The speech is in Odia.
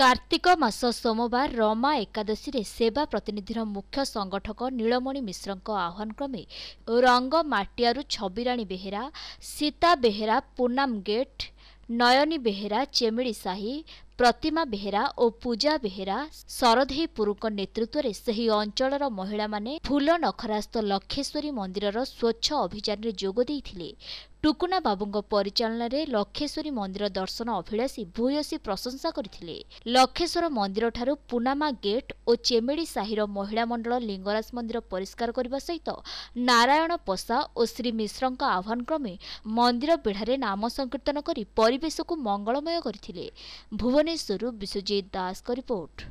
କାର୍ତ୍ତିକ ମାସ ସୋମବାର ରମା ଏକାଦଶୀରେ ସେବା ପ୍ରତିନିଧିର ମୁଖ୍ୟ ସଂଗଠକ ନୀଳମଣି ମିଶ୍ରଙ୍କ ଆହ୍ୱାନ କ୍ରମେ ରଙ୍ଗ ମାଟିଆରୁ ଛବିରାଣୀ ବେହେରା ସୀତା ବେହେରା ପୁନମ ଗେଟ୍ ନୟନୀ ବେହେରା ଚେମିଳି ସାହି ପ୍ରତିମା ବେହେରା ଓ ପୂଜା ବେହେରା ଶରଦେହପୁରଙ୍କ ନେତୃତ୍ୱରେ ସେହି ଅଞ୍ଚଳର ମହିଳାମାନେ ଫୁଲ ନଖରାସ୍ତ ଲକ୍ଷେଶ୍ୱରୀ ମନ୍ଦିରର ସ୍ୱଚ୍ଛ ଅଭିଯାନରେ ଯୋଗ ଦେଇଥିଲେ ଟୁକୁନା ବାବୁଙ୍କ ପରିଚାଳନାରେ ଲକ୍ଷେଶ୍ୱରୀ ମନ୍ଦିର ଦର୍ଶନ ଅଭିଳାଷୀ ଭୂୟସୀ ପ୍ରଶଂସା କରିଥିଲେ ଲକ୍ଷେଶ୍ୱର ମନ୍ଦିରଠାରୁ ପୁନାମା ଗେଟ୍ ଓ ଚେମେଡ଼ି ସାହିର ମହିଳା ମଣ୍ଡଳ ଲିଙ୍ଗରାଜ ମନ୍ଦିର ପରିଷ୍କାର କରିବା ସହିତ ନାରାୟଣ ପଶା ଓ ଶ୍ରୀ ମିଶ୍ରଙ୍କ ଆହ୍ୱାନ କ୍ରମେ ମନ୍ଦିର ପିଢ଼ାରେ ନାମ ସଂକୀର୍ତ୍ତନ କରି ପରିବେଶକୁ ମଙ୍ଗଳମୟ କରିଥିଲେ ଭୁବନେଶ୍ୱର भुवनेश्वर विश्वजीत दास को रिपोर्ट